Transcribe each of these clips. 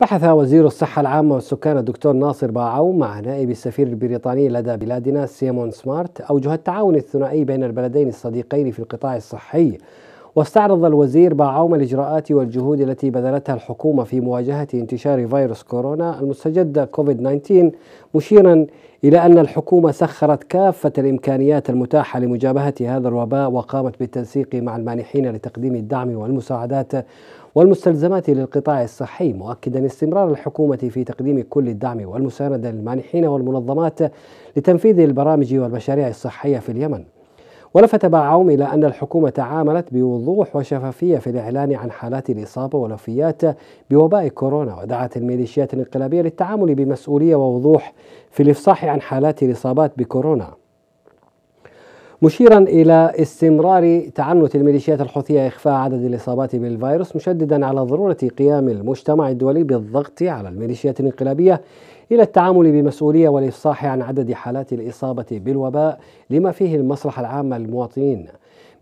بحث وزير الصحة العامة والسكان الدكتور ناصر باعو مع نائب السفير البريطاني لدى بلادنا سيمون سمارت أوجه التعاون الثنائي بين البلدين الصديقين في القطاع الصحي واستعرض الوزير بعوم الإجراءات والجهود التي بذلتها الحكومة في مواجهة انتشار فيروس كورونا المستجد كوفيد-19 مشيرا إلى أن الحكومة سخرت كافة الإمكانيات المتاحة لمجابهة هذا الوباء وقامت بالتنسيق مع المانحين لتقديم الدعم والمساعدات والمستلزمات للقطاع الصحي مؤكدا استمرار الحكومة في تقديم كل الدعم والمساندة للمانحين والمنظمات لتنفيذ البرامج والمشاريع الصحية في اليمن ولفت باعوم إلى أن الحكومة تعاملت بوضوح وشفافية في الإعلان عن حالات الإصابة والوفيات بوباء كورونا ودعت الميليشيات الانقلابية للتعامل بمسؤولية ووضوح في الإفصاح عن حالات الإصابات بكورونا مشيرا إلى استمرار تعنت الميليشيات الحوثية إخفاء عدد الإصابات بالفيروس مشددا على ضرورة قيام المجتمع الدولي بالضغط على الميليشيات الانقلابية إلى التعامل بمسؤولية والإفصاح عن عدد حالات الإصابة بالوباء لما فيه المصلحة العامة للمواطنين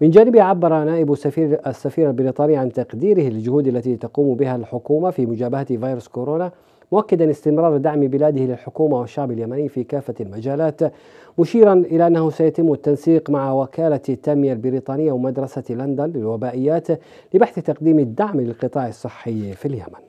من جانبه عبر نائب السفير السفير البريطاني عن تقديره للجهود التي تقوم بها الحكومة في مجابهة فيروس كورونا مؤكدا استمرار دعم بلاده للحكومة والشعب اليمني في كافة المجالات مشيرا إلى أنه سيتم التنسيق مع وكالة التنمية البريطانية ومدرسة لندن للوبائيات لبحث تقديم الدعم للقطاع الصحي في اليمن